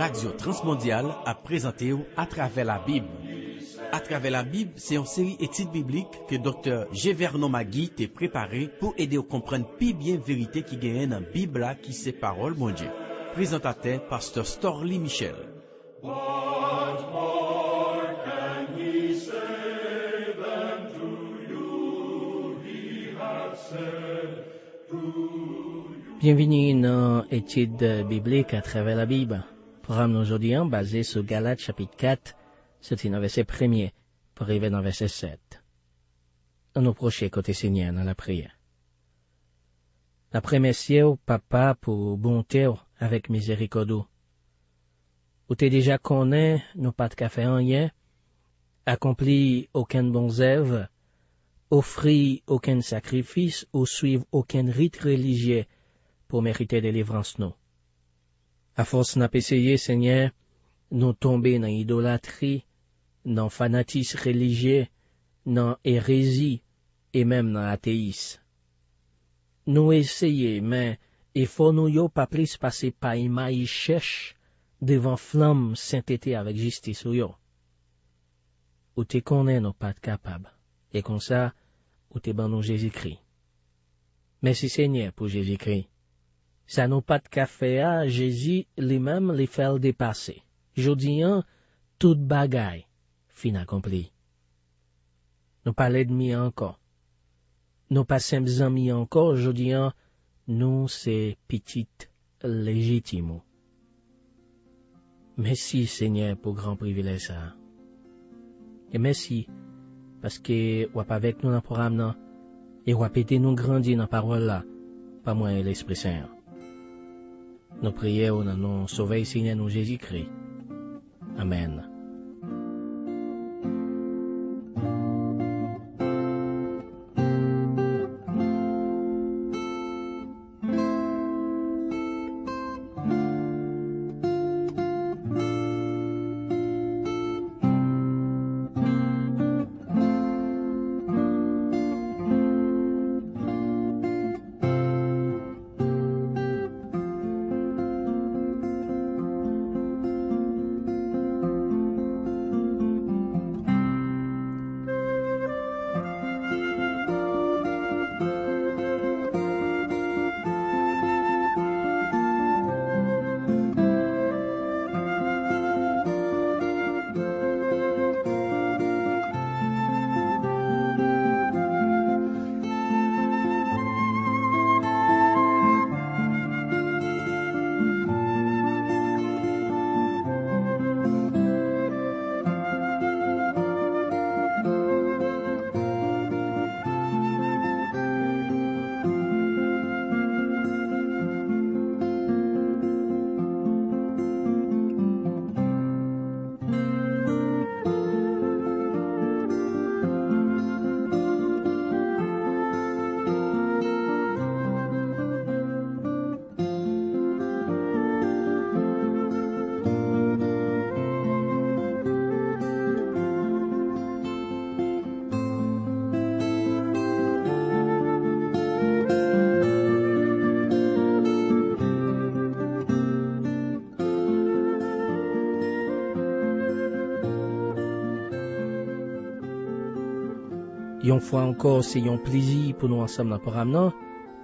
Radio Transmondiale a présenté à travers la Bible. À travers la Bible, c'est une série études bibliques que Dr. G. Vernon Magui t'a préparé pour aider à comprendre plus bien la vérité qui gagne dans la Bible qui c'est parole, mon Dieu. Présentateur, Pasteur Storly Michel. Bienvenue dans étude biblique à travers la Bible programme d'aujourd'hui hein, basé sur Galates chapitre 4, c'est une verset premier, pour arriver dans verset 7. On nous côté Seigneur dans la prière. La première au oh, papa pour bonté oh, avec miséricorde. Oh. Où t'es déjà connu, nous pas de café en rien, accompli aucun bon zève, offrit aucun sacrifice ou suivre aucun rite religieux pour mériter délivrance non La fos na peseye, senyer, nou tombe nan idolatri, nan fanatis religye, nan erizi, e mem nan ateis. Nou eseye, men, e fon nou yo pa plis pase pa ima i chesh devan flam saintete avek jistis ou yo. Ou te konen nou pat kapab, e konsa, ou te ban nou Jezikri. Mesey senyer pou Jezikri. Sa nou pat kafe a, je zi li mem li fel depase. Jodi an, tout bagay fin akompli. Nou paled mi anko. Nou pasem zan mi anko, jodi an, nou se pitit lejitimo. Mesi, senye, pou gran privilesa. E mesi, paske wap avek nou nan program nan, e wap ete nou grandye nan parwala, pa mwen l'esprese an. Nos prions, nous sauvons, Seigneur, nous Jésus-Christ. Amen. Yon fwa ankor se yon plizi pou nou ansam nan poram nan,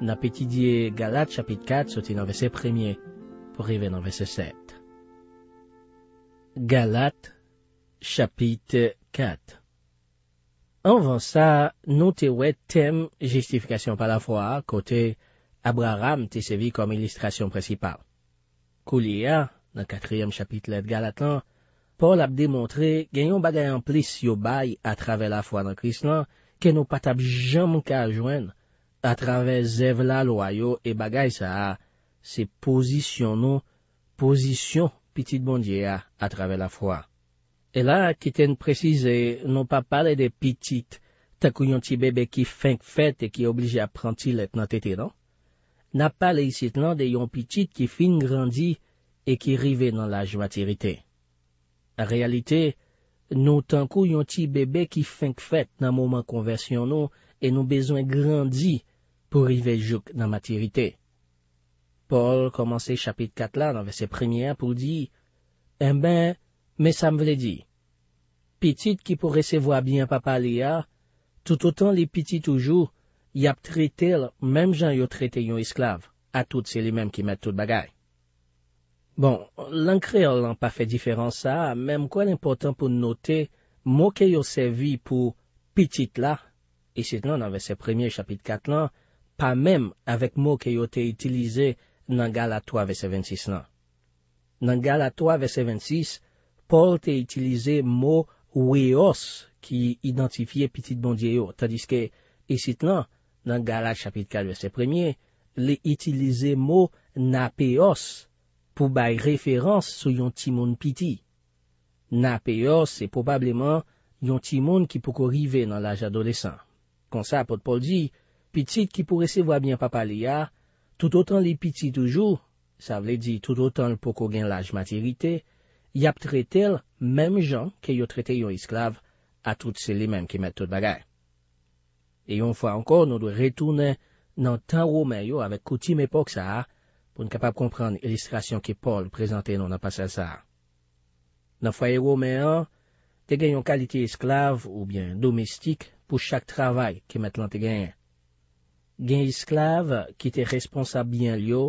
nan peti diye Galat chapit 4 soti nan vese premye, pou rive nan vese 7. Galat chapit 4 Anvan sa, nou te wet tem justifikasyon pala fwa, kote Abraham te sevi kom ilistrasyon presipal. Kou liya, nan katriyem chapit let Galat lan, Paul ap demontre genyon bagay an plis yo bay a trave la fwa nan kris lan, ke nou patap jaman ka ajwen atrave Zevla lo ayo e bagay sa se pozisyon nou, pozisyon pitit bondye a atrave la fwa. E la, ki ten prezise, nou pa pale de pitit takou yon ti bebe ki feng fet e ki oblige a pranti let nan tete nan, na pale isit nan de yon pitit ki fin grandi e ki rive nan laj matirite. A realite, Nou tankou yon ti bebe ki feng fèt nan mouman konversyon nou, e nou bezwen grandi pou rive jouk nan matirite. Paul komanse chapit kat la nan vese premiè pou di, en eh ben, me sa m vle di, pitit ki pou resevo a byen papa li a, tout o tan li pitit oujou, yap trite l, mem jan yo trite yon esklav, a tout se li mem ki met tout bagay. Bon, lan kreol lan pa fe diferans sa, menm kwa l'importan pou note, mou ke yo sevi pou pitit la, esit lan nan vese premier chapit kat lan, pa menm avek mou ke yo te itilize nan gala 3 vese 26 lan. Nan gala 3 vese 26, Paul te itilize mou weos ki identifiye pitit bondye yo, tadis ke esit lan nan gala chapit kat vese premier, li itilize mou napeos, pou bay referans sou yon timoun piti. Na peyo, se probableman yon timoun ki pou ko rive nan laj adolesan. Kon sa, pot pol di, piti ki pou resevoa byen papa li ya, tout otan li piti toujou, sa vle di tout otan pou ko gen laj materite, yap tre tel mem jan ke yo trete yon isklav, a tout se li mem ki met tout bagay. E yon fwa ankon, nou dwe retoune nan tan roumen yo avek kouti me pok sa ha, pou nou kapap komprende ilistrasyon ki Paul prezante nou nan pa sa sa. Nan fwaye wou men an, te gen yon kalite esklave ou bien domestik pou chak travay ki met lan te gen. Gen esklave ki te responsab bien liyo,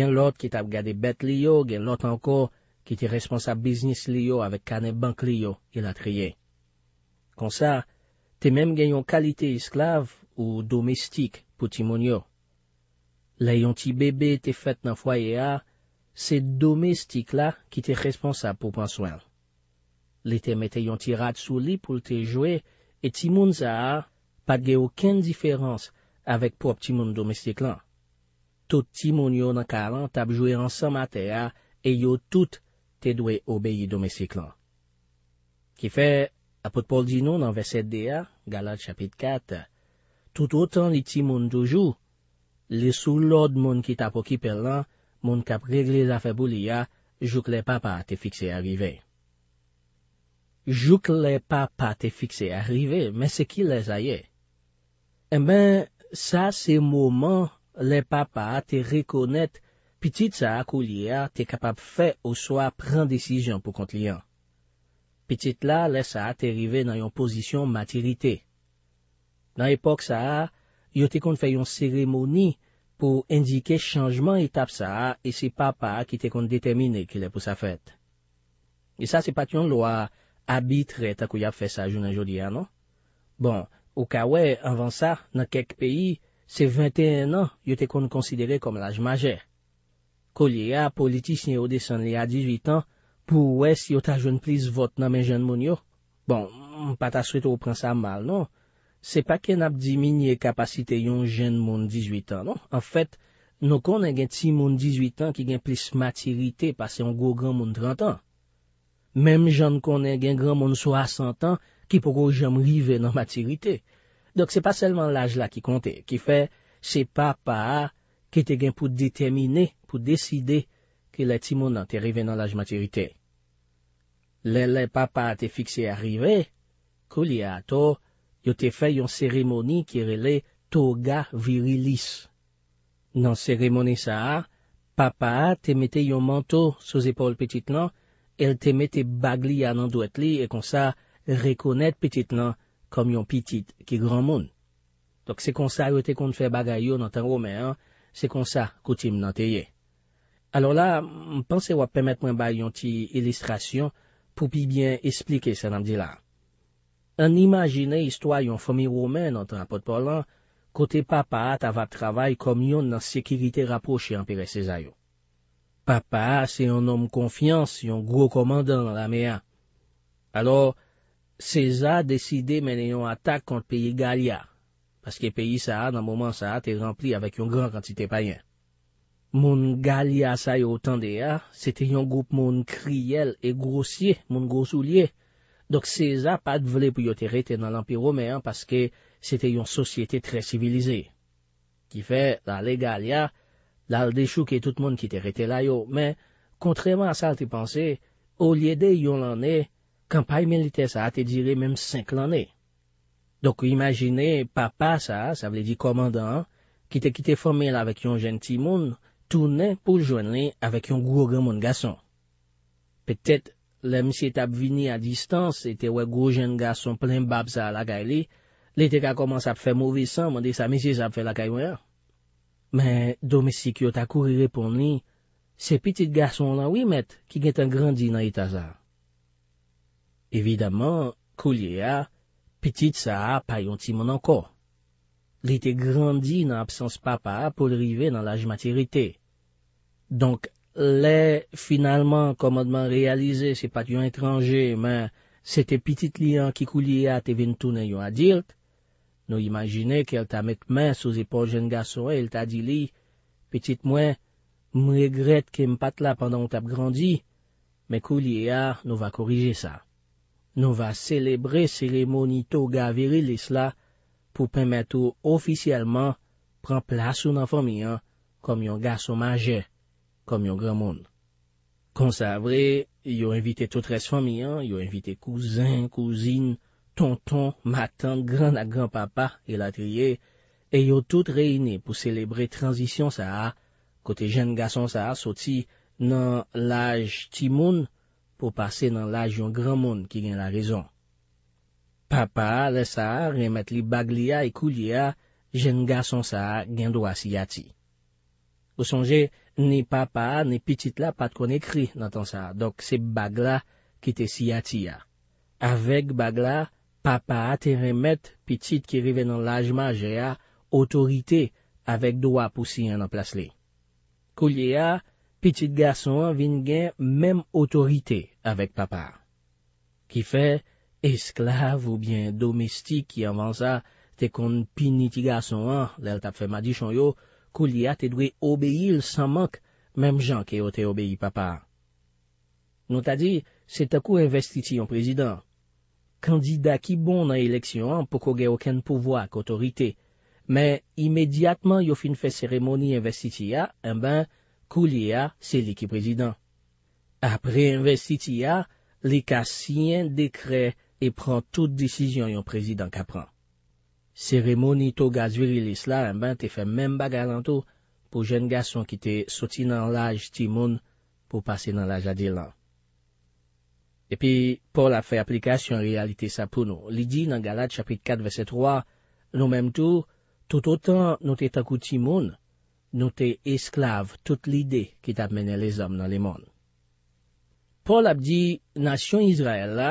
gen lot ki te ap gade bet liyo, gen lot anko ki te responsab biznis liyo avek kane bank liyo ki la triye. Kon sa, te menm gen yon kalite esklave ou domestik pou ti moun yo. La yon ti bebe te fet nan foye a, se domestik la ki te responsab pou pan swen. Li te mette yon ti rad sou li pou te jwe, e timoun za a, pat ge ouken diferans avek pop timoun domestik lan. Tout timoun yo nan kalan tab jwe ansama te a, e yo tout te dwe obeye domestik lan. Ki fe, apot Paul Dino nan verset de a, Galat chapit 4, tout otan li timoun dojou, li sou lod moun ki tapo ki pel lan, moun kap regle la febou li ya, jouk le papa te fikse arive. Jouk le papa te fikse arive, men se ki le zaye? Emen, eh sa se mouman, le papa te rekonet, pitit sa akou li ya, te kapap fe ou so a pren disijon pou kont li an. Pitit la, le sa a te rive nan yon posisyon matirite. Nan epok sa a, yo te kon fè yon seremoni pou indike chanjman et ap sa e se papa ki te kon detemine kilè pou sa fèt. E sa se pat yon lo a abitre ta kou yap fè sa joun an jodi an, non? Bon, ou kawè, anvan sa, nan kek peyi, se 21 nan yo te kon konsidere kom l'aj maje. Ko li a politisyen yo desen li a 18 an, pou wè si yo ta joun plis vot nan men joun moun yo? Bon, pata sweto ou pren sa mal, non? se pa ken ap diminye kapasite yon jen moun 18 an, non? En fèt, nou konen gen ti moun 18 an ki gen plis matirite, pase yon go gran moun 30 an. Mem jen konen gen gran moun 60 an, ki poukou jen mou rive nan matirite. Dok se pa selman laj la ki konte, ki fè se papa ke te gen pou detemine, pou deside ke le ti moun nan te rive nan laj matirite. Le le papa te fikse a rive, kou li a to, yo te fe yon seremoni kirele Toga Virilis. Nan seremoni sa, papa te mete yon manto sou zepol petit nan, el te mete bag li anandouet li, e kon sa rekonet petit nan kom yon pitit ki gran moun. Dok se kon sa yo te kon te fe bagay yo nan tan romen, se kon sa koutim nan te ye. Alor la, mpense wap pemet mwen ba yon ti ilistrasyon pou bi bien esplike sa nan di la. An imajine histwa yon fomi romen an tan apotpolan, kote papa at avap travay kom yon nan sekirite raproche an pere Seza yo. Papa, se yon nom konfians, yon gro komandan an la me a. Alo, Seza deside menen yon atak kont peyi Galia, paske peyi sa, nan mouman sa, te rempli avèk yon gran kantite payen. Moun Galia sa yo tan de a, se te yon goup moun kriyel e grosye, moun grosoulye. Dok se za pa te vle pou yo te rete nan l'empiro meyan paske se te yon sosyete tre civilize. Ki fe, la legal ya, la dechou ke tout moun ki te rete la yo. Men, kontreman a sa te panse, ou liye de yon lanne, kampay milite sa te dire menm 5 lanne. Dok imagine, papa sa, sa vle di komandan, ki te kite fome la vek yon jenti moun, toune pou jwenn li avek yon gwo gen moun gason. Petet, Le msye tap vini a distanse, ete wè gwo jen gason plen bab sa lakay li, li te ka koman sa ap fè mouvisan, mwen de sa msye sa ap fè lakay wè. Men, do msye ki otakou, i repon li, se pitit gason lan wè wi met, ki gen tan grandin nan itaza. Evidaman, kou li ya, e pitit sa ap payon timon anko. Li te grandin nan absans papa apol rive nan laj materite. Donk, Le, finalman, komadman realize, se pat yon etranje, men, se te pitit li an ki kou li a te vintounen yon adilt, nou imagine ke el ta met men sou zepol jen ga soe, el ta di li, pitit mwen, mregret ke m pat la pandan ou tap grandi, men kou li a nou va korije sa. Nou va celebre seremoni tou ga veri lis e la pou pemet ou ofisyalman pran plas ou nan fomiyan kom yon ga somaje. kom yon gran moun. Kon sa vre, yo evite toutres famiyan, yo evite kouzin, kouzin, tonton, matan, gran a gran papa, e yo tout reyine pou celebre transisyon sa a, kote jen ga son sa a soti nan laj ti moun pou pase nan laj yon gran moun ki gen la rezon. Papa le sa a remet li baglia e koulia jen ga son sa a gen do as yati. Ou sonje, ni papa, ni pitit la pat kon ekri nan tan sa. Dok se bag la ki te siyati ya. Avek bag la, papa a te remet pitit ki rive nan lajma jea otorite avek doa pou siyan nan plas li. Kou liya, pitit gason vin gen menm otorite avek papa. Ki fe, esklave ou bien domestik ki avansa te kon piniti gason an, lel tap fe madi chan yo, kou li a te dwe obeye il san mank, mem jan ke yo te obeye papa. Nou ta di, se ta kou investiti yon prezident. Kandida ki bon nan eleksyon an, pou kogue okan pouvoak, otorite, men imediatman yo fin fe seremoni investiti ya, en ben, kou li a se liki prezident. Apre investiti ya, li ka siyen dekre e pran tout disisyon yon prezident kapran. seremoni tou gaz virilis la, mba te fe men baga lanto pou jen gas son ki te soti nan laj ti moun pou pase nan laj adil nan. E pi, Paul ap fe aplikasyon realite sa pou nou. Li di nan Galat chapit 4, verset 3, nou menm tou, tout o tan nou te takou ti moun, nou te esklav tout li de ki te ap mene le zom nan le moun. Paul ap di, Nasyon Izrael la,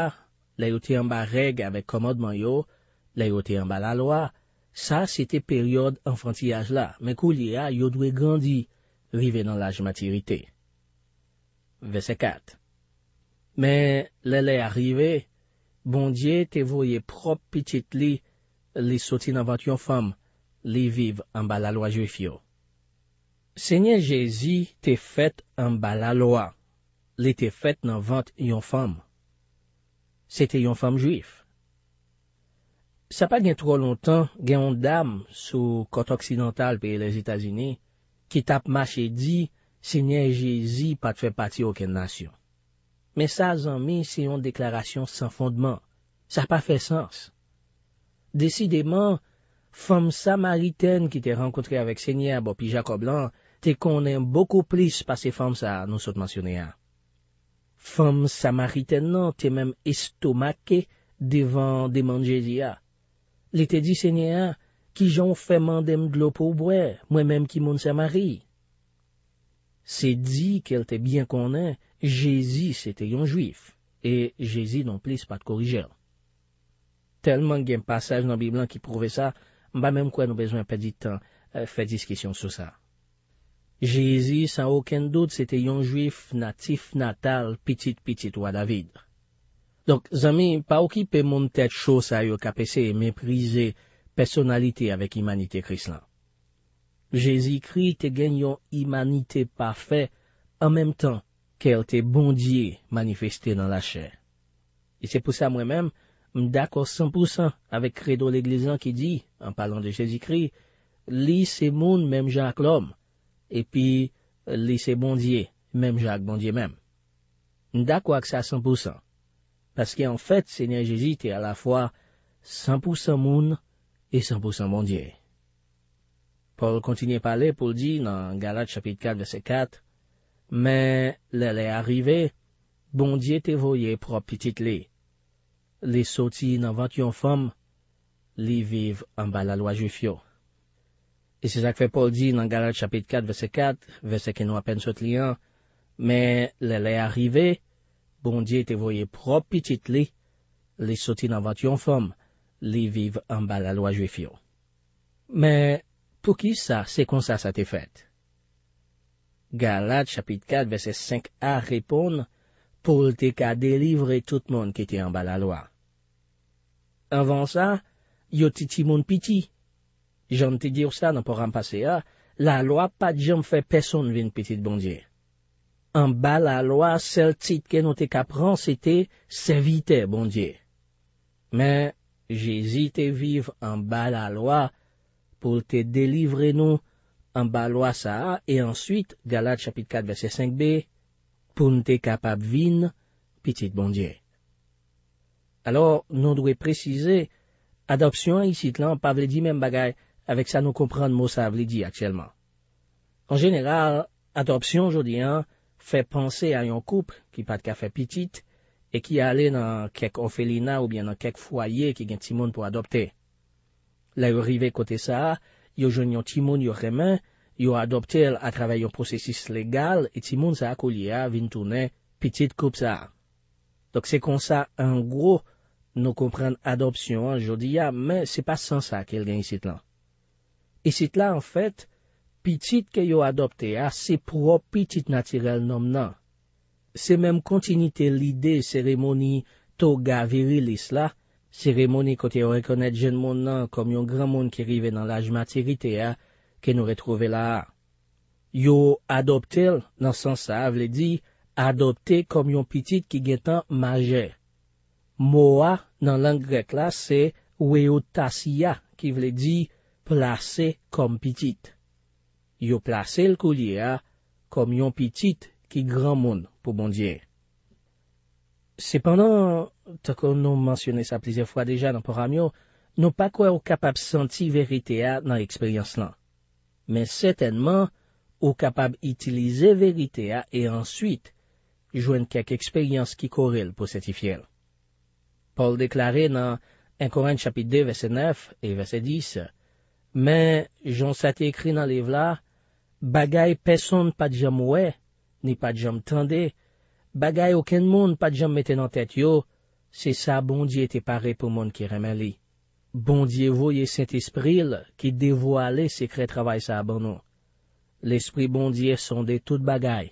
la yo te mba reg avek komod man yo, Le yo te yon bala loa, sa se te peryode enfanti yaj la, men kou li ya yo dwe gandi, rive nan laj matiriti. Vese 4 Men, le le arrive, bondye te voye prop pichit li, li soti nan vant yon fam, li vive an bala loa juif yo. Senye Jezi te fete an bala loa, li te fete nan vant yon fam, se te yon fam juif. Sa pa gen tro lontan gen yon dam sou kote oksidental peye les Etasine, ki tap mach e di, se nye jezi pat fe pati oken nasyon. Men sa zanmi se yon deklarasyon san fondman. Sa pa fe sens. Desideman, fam samariten ki te renkotre avek se nye a bopi Jacoblan, te konen boko plis pase fam sa nou sotmansyon e a. Fam samariten nan te menm estomake devan deman jezi a, Li te di se nye a, ki jon fe mandem glopo ou bwe, mwen menm ki moun se mari. Se di kel te byen konen, Jezi se te yon juif, e Jezi non plis pat korijel. Telman gen passage nan Biblan ki prouve sa, mba menm kwen nou bezwen pedi tan euh, fe diskisyon sou sa. Jezi san oken dout se te yon juif natif natal pitit pitit wadavidr. Donk, zanmi, pa ou ki pe moun tèt chos a yo kapese e meprize personalite avèk imanite kris lan. Jezi kri te genyon imanite pafe an mem tan ke el te bondye manifestè nan la chè. E se pou sa mwen mem, mdak wak 100% avèk kredo l'eglizan ki di, an palan de jezi kri, li se moun mem jak l'om, e pi li se bondye mem jak bondye mem. Mdak wak sa 100%. paske an fèt sè nè jizite a la fwa san pou san moun e san pou san bondye. Pol kontinye pale, pol di nan Galat chapit 4, vese 4, mè lè lè arive, bondye te voye prop pitit li. Li soti nan vant yon fòm, li viv an ba la lwa jifyo. E se sak fe pol di nan Galat chapit 4, vese 4, vese ke nou apen sot li an, mè lè lè arive, Bondye te voye prop pitit li, li soti nan vat yon fom, li viv an bala lwa jwe fyo. Me pou ki sa se kon sa sa te fet? Galat chapit 4 vese 5a repon pou lte ka delivre tout moun ki te an bala lwa. Avan sa, yo titi moun piti. Jan te dir sa nan poran pase a, la lwa pat jom fe peson vin pitit bondye. an ba la loa sel tit ke nou te kapran se bon te sevite, bondye. Men, jesite viv an ba la loa pou te delivre nou an ba loa sa a, e answit, Galat chapit 4, verset 5b, pou nou te kapap vin, pitit bondye. Alo, nou dwe prezise, adopsyon y sit lan pa vledi men bagay, avek sa nou kompran mou sa vledi akselman. An jeneral, adopsyon jodi an, fè panse a yon koup ki pat ka fè pitit e ki ale nan kek ofelina ou bien nan kek fwaye ki gen timoun pou adopte. La yon rive kote sa, yo jen yon timoun yo remen, yo adopte a travè yon prosesis legal e timoun sa akou liya vintoune pitit koup sa. Dok se kon sa, an gro, nou komprende adopsyon an jodi ya, men se pa sansa kel gen isit lan. Isit lan an fèt, Pitit ke yo adopte a, se pro pitit natirel nom nan. Se mem kontinite lide seremoni toga virilis la, seremoni kote yo rekonet jenmon nan kom yon gran mon ki rive nan laj materite a, ke nou re trove la a. Yo adoptel nan sensa a vle di, adopte kom yon pitit ki getan maje. Mo a nan lang grek la, se weyoutasya ki vle di, plase kom pitit. yo plase l kou liye a kom yon pitit ki gran moun pou bondye. Se penan, te kon nou mensyone sa plize fwa deja nan poramyon, nou pa kwa ou kapab senti verite a nan eksperyans lan. Men setenman, ou kapab itilize verite a e answit jwen kak eksperyans ki korel pou seti fiel. Paul deklare nan Enkoren chapit 2, verset 9 et verset 10, men joun sati ekri nan liv la, Bagay peson pa jom wè, ni pa jom tendè, bagay oken moun pa jom metè nan tèt yo, se sa bondye te pare pou moun ki remè li. Bondye voye sent espril ki devwa ale sekre travay sa abonon. L'espril bondye son de tout bagay,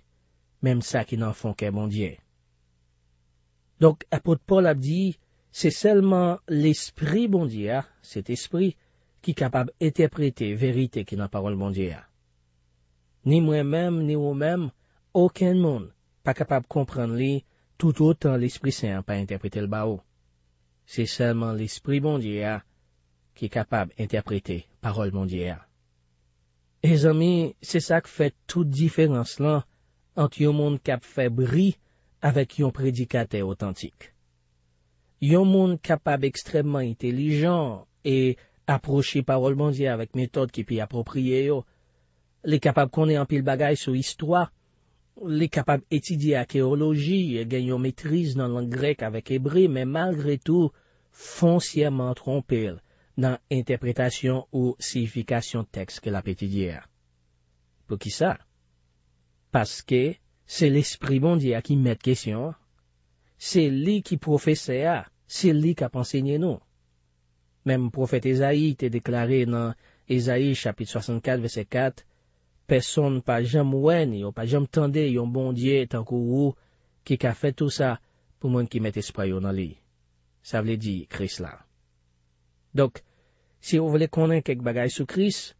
mèm sa ki nan fonke bondye. Donk apote Paul ap di, se selman l'espril bondye a, set espril, ki kapab eteprete verite ki nan parol bondye a. Ni mwen mèm, ni wè mèm, okèn moun pa kapab kompren li tout ou tan l'esprit sè an pa interprete l'ba ou. Se selman l'esprit mondiè a ki kapab interprete parol mondiè a. E zami, se sa k fè tout diferans lan ant yon moun kap fè bri avèk yon predikate autantik. Yon moun kapab ekstremman intelijan e aproche parol mondiè avèk metode ki pi apropriye yo, Lè kapab konè anpil bagay sou histwa, lè kapab etidye a keologi e genyon metriz nan lang grek avek ebre, men malgre tou foncièman trompil nan entepretasyon ou siifikasyon teks ke la petidye a. Pe ki sa? Paske, se l'esprit bondye a ki met kesyon, se li ki profese a, se li kap ansenye nou. Mem profet Ezaï te deklare nan Ezaï chapit 64 vese 4, peson pa jom wen yo, pa jom tende yon bondye tankou ou, ki ka fe tout sa pou mwen ki met esprey yo nan li. Sa vle di, kris la. Dok, si yo vle konen kek bagay sou kris,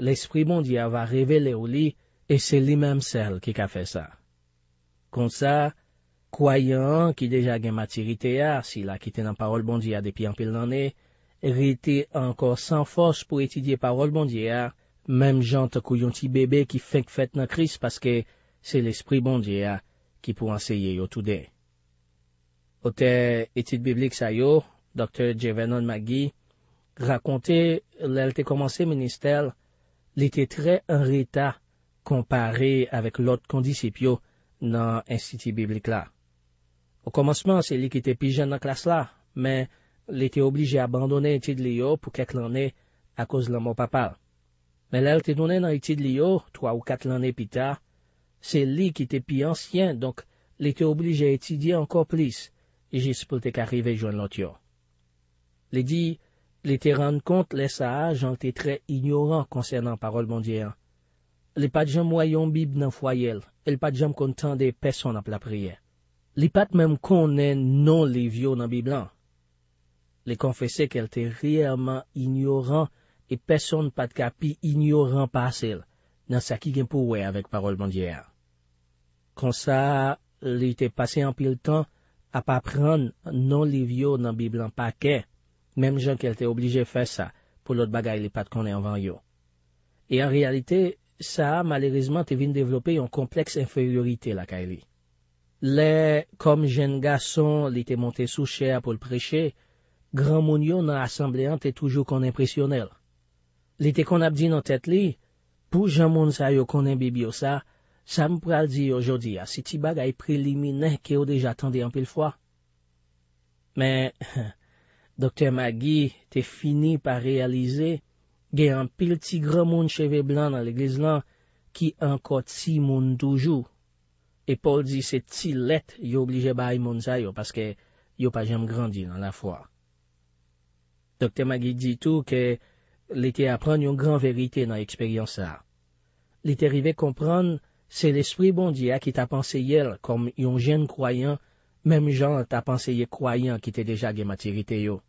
l'esprit bondye a va revele ou li, e se li mem sel ki ka fe sa. Kon sa, kwayan ki deja gen mati rite ya, si la ki tenan parole bondye a depi an pil nan e, rite ankor san fos pou etidye parole bondye a, Mem jan takou yon ti bebe ki feng fèt nan kris paske se l'esprit bondye a ki pou anseyye yo toudè. Ote etit biblik sa yo, Dr. J. Vernon Magee, rakonte lèl te komanse menistel, li te tre en rita kompare avèk lot kondisip yo nan en siti biblik la. O komanseman, se li ki te pi jen nan klas la, men li te oblije abandonen etit li yo pou kek lanè a koz lan mo papal. Men lè te donè nan etid li yo, 3 ou 4 lannè pi ta, se li ki te pi ansyen, donk li te oblige etidye anko plis, e jis pou te karive joun lot yo. Li di, li te rande kont le saj an te tre ignoran konsen nan parol mondyen. Li pat jom wayon bib nan foyel, el pat jom kontan de peson ap la priye. Li pat menm konen non li vyo nan bib lan. Li konfese ke l te riyaman ignoran e peson pat kapi ignoran pa asil nan saki gen pou we avèk parol mandyer. Kon sa, li te pase an pil tan ap apren nan li vyo nan biblan pa ke, menm jan ke li te oblije fè sa pou lot bagay li pat konen an vanyo. E an realite, sa malerizman te vin devlope yon kompleks inferiorite lakay li. Le, kom jen ga son li te monte sou chè apol preche, gran moun yo nan asemblean te toujou konen presyonel, Li te kon ap di nou tet li, pou jan moun sa yo konen bibi yo sa, sa m pral di yo jodi a, si ti bagay prelimine ke yo deja tende an pil fwa. Men, Dr. Magui te fini pa realize, ge an pil ti gran moun cheve blan nan l'egliz lan, ki anko ti moun toujou. E Paul di se ti let yo oblije bay moun sa yo, paske yo pa jem grandi nan la fwa. Dr. Magui di tou ke, li te apren yon gran verite nan eksperyans sa. Li te rive kompran, se l'esprit bondi a ki ta panse yel kom yon jen kwayan, mem jan ta panse ye kwayan ki te deja gen matirite yo.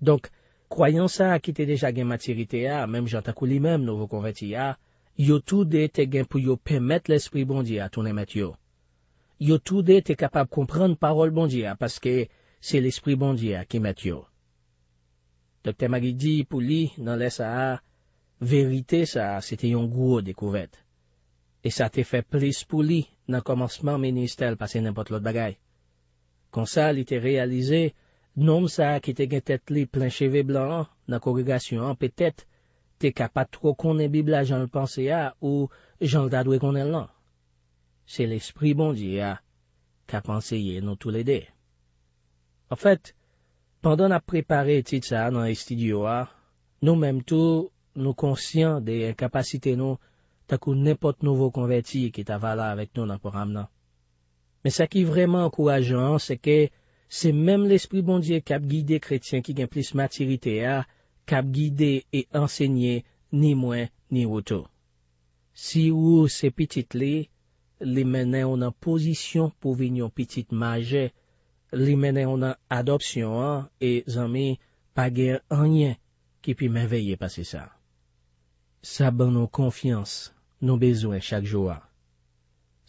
Donk, kwayan sa ki te deja gen matirite ya, mem jan ta kou li mem nouvo konweti ya, yo tou de te gen pou yo pemet l'esprit bondi a tou ne met yo. Yo tou de te kapab kompran parol bondi a, paske se l'esprit bondi a ki met yo. Dr. Magidji pou li nan lè sa a, verite sa a, se te yon gwo dekouvet. E sa te fe plis pou li, nan komanseman menis tel pase nimpot lot bagay. Kon sa li te realize, nom sa a ki te gen tet li plen cheve blan an, nan korigasyon an petet, te ka pa tro konen bibla jan l'pense a, ou jan l'da dwe konen lan. Se l'esprit bon di a, ka penseye nou tou lede. An fet, Pandan ap prepare tit sa nan estidyo a, nou menm tou nou konsyant de kapasite nou takou nepot nouvo konverti ki ta vala avèk nou nan poram nan. Men sa ki vreman an kouajan se ke se menm l'esprit bondye kap guide kretyen ki gen plis materite a kap guide e ensegnye ni mwen ni wotou. Si ou se pitit li, li mennen ou nan posisyon pou vin yon pitit majey. Li menen an a adopsyon an, e zanmi, pa ger anyen ki pi men veye pase sa. Sa ban nou konfians, nou bezwen chak jou an.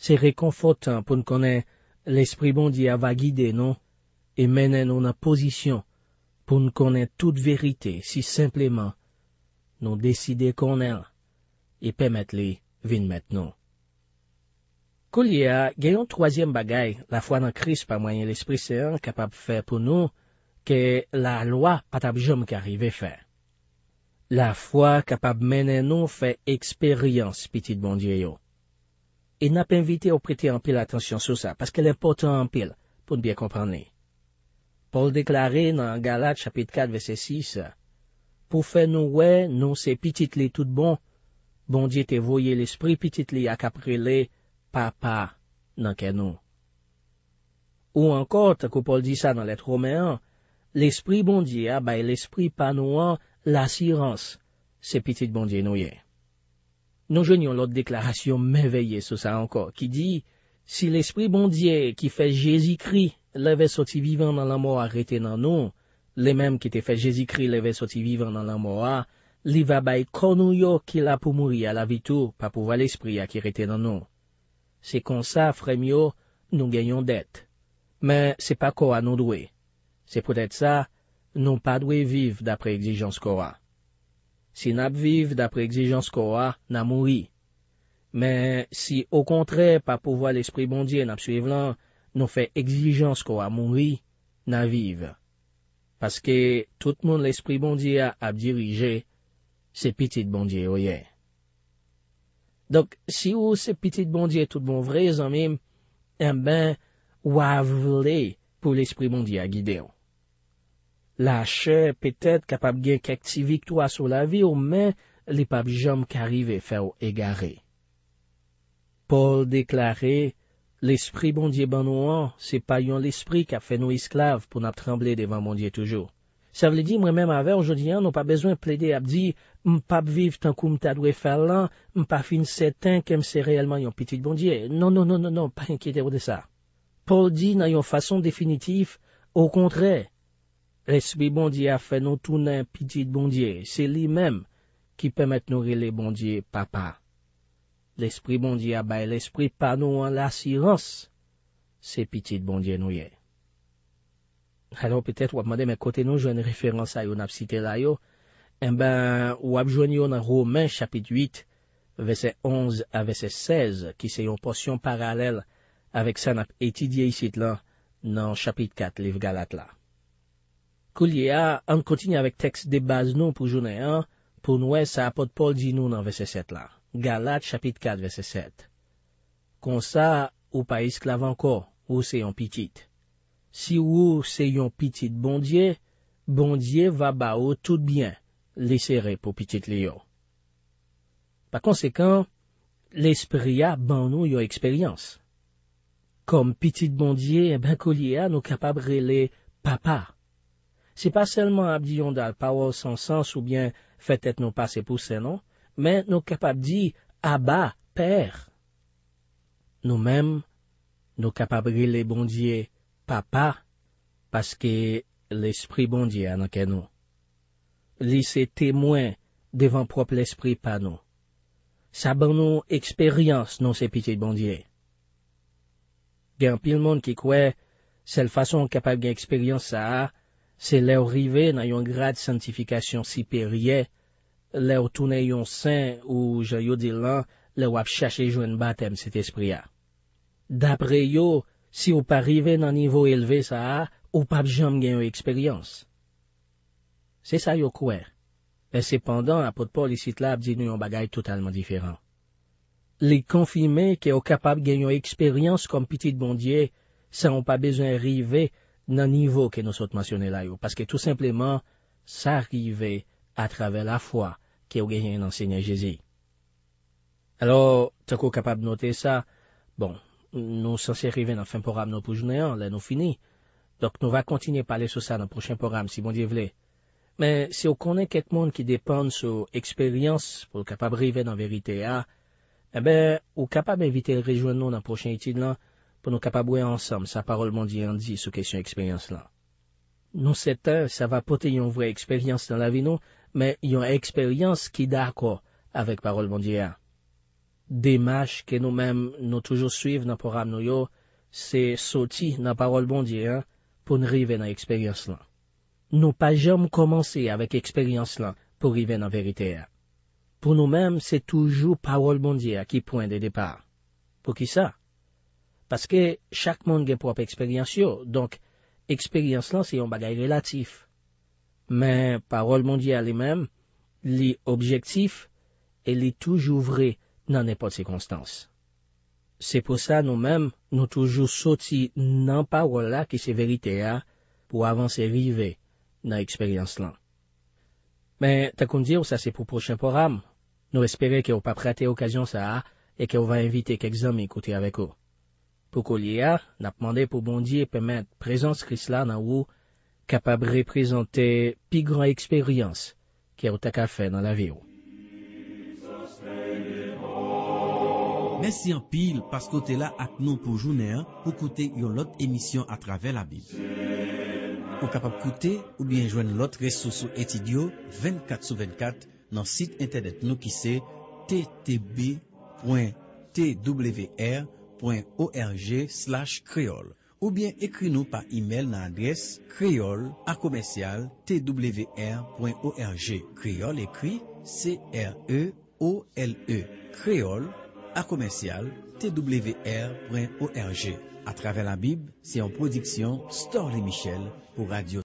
Se rekonfotan pou nou konen l'esprit bondi ava gide nou, e menen an a posisyon pou nou konen tout verite si simpleman nou deside konen, e pemet li vin met nou. Kou liye a, gen yon troasyem bagay, la fwa nan kris pa mwenye l'esprit se an kapap fè pou nou, ke la lwa pat ap jom kari ve fè. La fwa kapap menen nou fè eksperyans, pitit bondye yo. E nap invite ou priti anpil atensyon sou sa, paske l'e potan anpil, pou d'byen kompran li. Paul deklare nan Galat chapit 4 vese 6, pou fè nou we, nou se pitit li tout bon, bondye te voye l'esprit pitit li akapri li, pa-pa nan ken nou. Ou anko, takou Paul di sa nan let Roméan, l'esprit bondye a bay l'esprit panouan la sirans, se pitit bondye nou ye. Nou jenyon lot deklarasyon meveyye sou sa anko, ki di, si l'esprit bondye ki fe jesikri leve soti vivan nan la moua rete nan nou, le mem ki te fe jesikri leve soti vivan nan la moua, li va bay konou yo ki la pou mouri a la vitou pa pou val esprit a ki rete nan nou. Se kon sa fremyo, nou genyon det. Men se pa kwa nou dwe. Se pwede sa, nou pa dwe vive dapre egzijans kwa. Si nap vive dapre egzijans kwa, na mouri. Men si o kontre pa pouwa l'esprit bondye nap suive lan, nou fe egzijans kwa mouri, na vive. Paske tout moun l'esprit bondye ap dirije, se pitit bondye oyen. Donk, si ou se pitit bondye tout bon vre, zanmim, en eh ben, wav vle pou l'esprit bondye a gideon. La che, petet, kapap gen kakti vitou aso la vi, ou men, li pap jom karive fe ou e gare. Paul deklare, l'esprit bondye ban ou an, se payon l'esprit ka fe nou esklav pou nap tremble devan bondye toujou. Sa vle di, mwen men ma ve, anjou di an, nou pa bezwen ple de ap di, Mpap viv tan kou mta dwe fal lan, mpap fin seten kem se reyelman yon pitit bondye. Non, non, non, non, non, pa enkyete ou de sa. Paul di nan yon fason definitif, ou kontre, l'esprit bondye a fe nou tou nan pitit bondye. Se li menm ki pemet nou re le bondye papa. L'esprit bondye a bay l'esprit pa nou an la sirans se pitit bondye nou ye. Halon petet wap madem ekote nou jwen referans ayon ap site layo. En eh ben, wap jwanyon nan romen chapit 8, vese 11 a vese 16, ki se yon porsyon paralel avik san ap etidye yisit lan nan chapit 4 liv galat la. Kou liye a, an kontinye avik tekst de baz nou pou jwanyon, pou noue sa apotpol di nou nan vese 7 la, galat chapit 4 vese 7. Konsa, ou pa isk lavan ko, ou se yon pitit. Si ou se yon pitit bondye, bondye va ba ou tout byen. li sere pou pitit li yo. Pa konsekant, l'esprit ya ban nou yo eksperyans. Kom pitit bondye, e ben kolye ya nou kapab rele papa. Se pa selman ap diyon dal pa wos san sens ou bien fet et nou pase pou senon, men nou kapab di aba, per. Nou menm, nou kapab rele bondye papa, paske l'esprit bondye anan ken nou. li se temwen devan prop l'esprit pa nou. Sa ban nou eksperyans nou se piti bondye. Gen pil moun ki kwe, sel fason kapab gen eksperyans sa a, se le ou rive nan yon grade santifikasyon si perye, le ou toune yon sen ou, je yo di lan, le ou ap chache joun batem sit esprit a. Dapre yo, si ou pa rive nan nivou elve sa a, ou pa jom gen yon eksperyans. Se sa yo kouer. E se pandan, apotpo, li sit la ap di nou yon bagay totalman diferan. Li konfime ke yo kapab genyon eksperyans konm piti de bondye, sa yon pa bezwen rive nan nivou ke nou sot mwasyone la yo. Paske tout simplement, sa rive a trave la fwa ke yo genyon nan sènyen jezi. Alo, ta kou kapab note sa, bon, nou sanse rive nan fin poram nou pou jounen an, la nou fini. Dok nou va kontine pale sou sa nan prouchen poram, si bondye vle. Men, ah, eh se ou konen ket moun ki depan sou eksperyans pou nou kapab rive nan verite a, ebe, ou kapab evite rejoin nou nan prochen itin la pou nou kapab we ansam sa parol mondi an di sou kesyon eksperyans la. Nou sete, sa va pote yon vwe eksperyans nan la vi nou, men yon eksperyans ki da akwa avèk parol mondi a. Ah. De mèche ke nou mèm nou toujou suiv nan poram nou yo, se soti nan parol mondi a pou nou rive nan eksperyans la. Nou pa jom komanse avèk eksperyans lan pou rive nan verite a. Pou nou mèm, se toujou parol mondye a ki poin de depar. Pou ki sa? Paske chak moun gen prop eksperyans yo, donk eksperyans lan se yon bagay relatif. Men parol mondye a li mèm, li objektif, e li toujou vre nan epote sekonstans. Se pou sa nou mèm, nou toujou soti nan parol la ki se verite a pou avanse rive nan. nan eksperyans lan. Men, ta kon di ou sa se pou pochèm poram, nou espere ki ou pa prate okasyon sa a, e ki ou va invite kek zanm y kote avèk ou. Pou ko li a, na pman de pou bondi pe men prezons kris la nan ou kapab reprezante pi gran eksperyans ki ou ta ka fe nan la vi ou. Mèsi an pil, paskote la ak nou pou jounè pou kote yon lot emisyon a travè la bi. Ou kapap koute ou bien jwenn lot resosou etidyo 24 sou 24 nan sit internet nou ki se ttb.twr.org slash kreol ou bien ekri nou pa imel nan adres kreol akomensyal twr.org kreol ekri e e. creole kreol akomensyal twr.org à travers la Bible, c'est en production Story Michel pour Radio